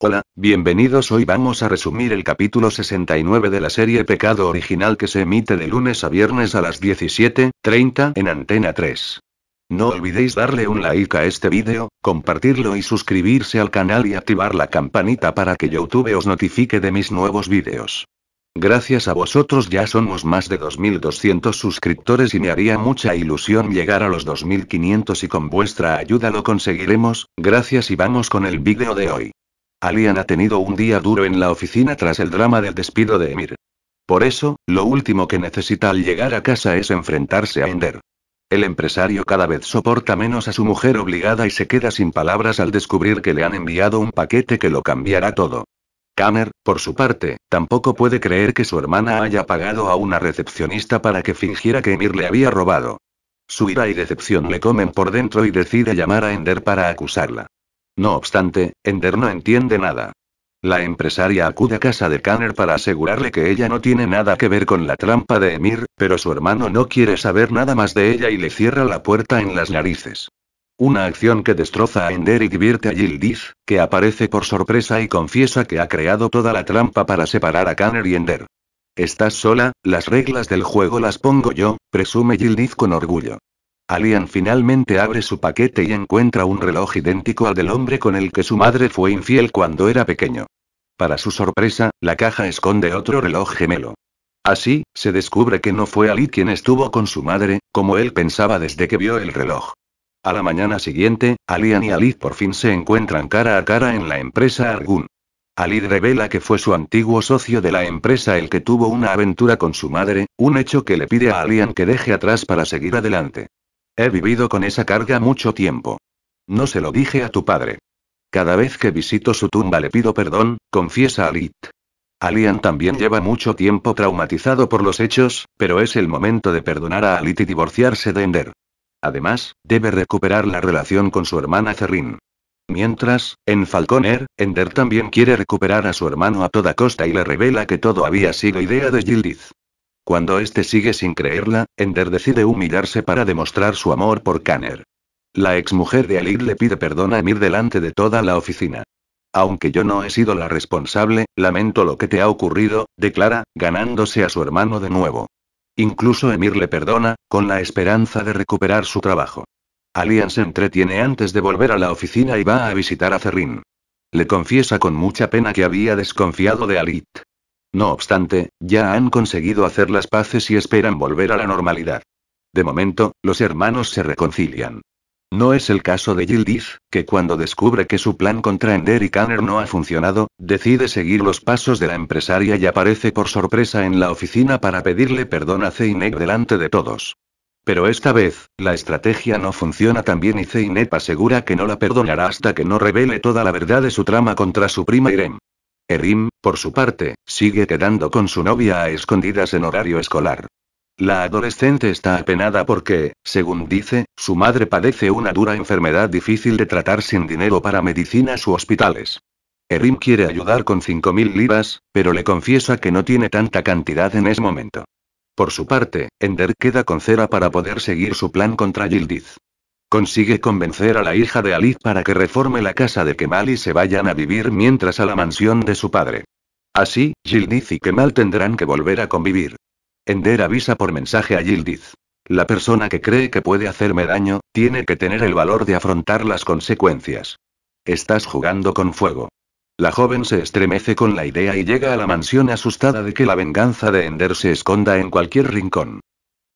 Hola, bienvenidos. Hoy vamos a resumir el capítulo 69 de la serie Pecado Original que se emite de lunes a viernes a las 17.30 en Antena 3. No olvidéis darle un like a este vídeo, compartirlo y suscribirse al canal y activar la campanita para que YouTube os notifique de mis nuevos vídeos. Gracias a vosotros ya somos más de 2.200 suscriptores y me haría mucha ilusión llegar a los 2.500 y con vuestra ayuda lo conseguiremos, gracias y vamos con el vídeo de hoy. Alian ha tenido un día duro en la oficina tras el drama del despido de Emir. Por eso, lo último que necesita al llegar a casa es enfrentarse a Ender. El empresario cada vez soporta menos a su mujer obligada y se queda sin palabras al descubrir que le han enviado un paquete que lo cambiará todo. Kanner, por su parte, tampoco puede creer que su hermana haya pagado a una recepcionista para que fingiera que Emir le había robado. Su ira y decepción le comen por dentro y decide llamar a Ender para acusarla. No obstante, Ender no entiende nada. La empresaria acude a casa de Kanner para asegurarle que ella no tiene nada que ver con la trampa de Emir, pero su hermano no quiere saber nada más de ella y le cierra la puerta en las narices. Una acción que destroza a Ender y divierte a Yildiz, que aparece por sorpresa y confiesa que ha creado toda la trampa para separar a Kanner y Ender. Estás sola, las reglas del juego las pongo yo, presume Yildiz con orgullo. Alian finalmente abre su paquete y encuentra un reloj idéntico al del hombre con el que su madre fue infiel cuando era pequeño. Para su sorpresa, la caja esconde otro reloj gemelo. Así, se descubre que no fue Ali quien estuvo con su madre, como él pensaba desde que vio el reloj. A la mañana siguiente, Alian y Ali por fin se encuentran cara a cara en la empresa Argun. Ali revela que fue su antiguo socio de la empresa el que tuvo una aventura con su madre, un hecho que le pide a Alian que deje atrás para seguir adelante. He vivido con esa carga mucho tiempo. No se lo dije a tu padre. Cada vez que visito su tumba le pido perdón, confiesa Alit. Alian también lleva mucho tiempo traumatizado por los hechos, pero es el momento de perdonar a Alit y divorciarse de Ender. Además, debe recuperar la relación con su hermana Cerrin. Mientras, en Falconer, Ender también quiere recuperar a su hermano a toda costa y le revela que todo había sido idea de Gildiz. Cuando este sigue sin creerla, Ender decide humillarse para demostrar su amor por Kanner. La exmujer de Alit le pide perdón a Emir delante de toda la oficina. Aunque yo no he sido la responsable, lamento lo que te ha ocurrido, declara, ganándose a su hermano de nuevo. Incluso Emir le perdona, con la esperanza de recuperar su trabajo. Alian se entretiene antes de volver a la oficina y va a visitar a Cerrin. Le confiesa con mucha pena que había desconfiado de Alit. No obstante, ya han conseguido hacer las paces y esperan volver a la normalidad. De momento, los hermanos se reconcilian. No es el caso de Gildiz, que cuando descubre que su plan contra Ender y Kanner no ha funcionado, decide seguir los pasos de la empresaria y aparece por sorpresa en la oficina para pedirle perdón a Zeynep delante de todos. Pero esta vez, la estrategia no funciona tan bien y Zeynep asegura que no la perdonará hasta que no revele toda la verdad de su trama contra su prima Irem. Erim, por su parte, sigue quedando con su novia a escondidas en horario escolar. La adolescente está apenada porque, según dice, su madre padece una dura enfermedad difícil de tratar sin dinero para medicinas u hospitales. Erim quiere ayudar con 5.000 libras, pero le confiesa que no tiene tanta cantidad en ese momento. Por su parte, Ender queda con Cera para poder seguir su plan contra Gildiz. Consigue convencer a la hija de Alice para que reforme la casa de Kemal y se vayan a vivir mientras a la mansión de su padre. Así, Gildiz y Kemal tendrán que volver a convivir. Ender avisa por mensaje a Gildiz. La persona que cree que puede hacerme daño, tiene que tener el valor de afrontar las consecuencias. Estás jugando con fuego. La joven se estremece con la idea y llega a la mansión asustada de que la venganza de Ender se esconda en cualquier rincón.